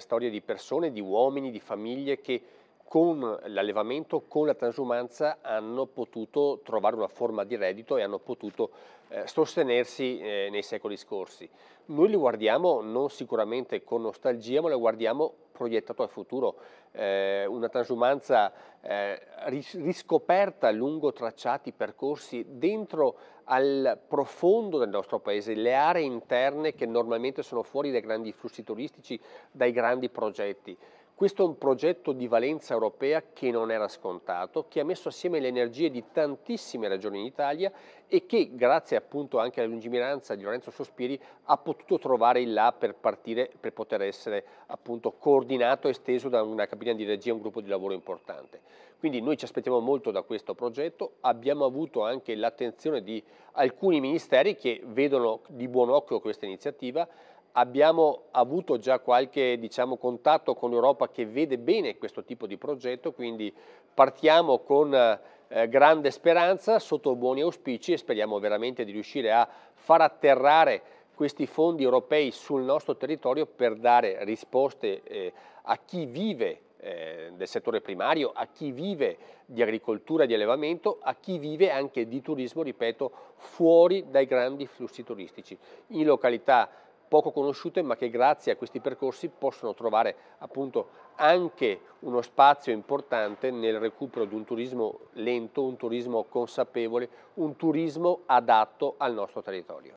storie di persone, di uomini, di famiglie che con l'allevamento, con la transumanza hanno potuto trovare una forma di reddito e hanno potuto eh, sostenersi eh, nei secoli scorsi. Noi li guardiamo non sicuramente con nostalgia, ma li guardiamo proiettato al futuro, eh, una transumanza eh, riscoperta lungo tracciati percorsi dentro al profondo del nostro paese, le aree interne che normalmente sono fuori dai grandi flussi turistici, dai grandi progetti. Questo è un progetto di valenza europea che non era scontato, che ha messo assieme le energie di tantissime regioni in Italia e che, grazie appunto anche alla lungimiranza di Lorenzo Sospiri, ha potuto trovare il là per partire, per poter essere appunto coordinato e esteso da una cabina di regia, un gruppo di lavoro importante. Quindi noi ci aspettiamo molto da questo progetto, abbiamo avuto anche l'attenzione di alcuni ministeri che vedono di buon occhio questa iniziativa, abbiamo avuto già qualche diciamo, contatto con l'Europa che vede bene questo tipo di progetto, quindi partiamo con eh, grande speranza, sotto buoni auspici e speriamo veramente di riuscire a far atterrare questi fondi europei sul nostro territorio per dare risposte eh, a chi vive eh, del settore primario, a chi vive di agricoltura e di allevamento, a chi vive anche di turismo, ripeto, fuori dai grandi flussi turistici, in località poco conosciute ma che grazie a questi percorsi possono trovare appunto anche uno spazio importante nel recupero di un turismo lento, un turismo consapevole, un turismo adatto al nostro territorio.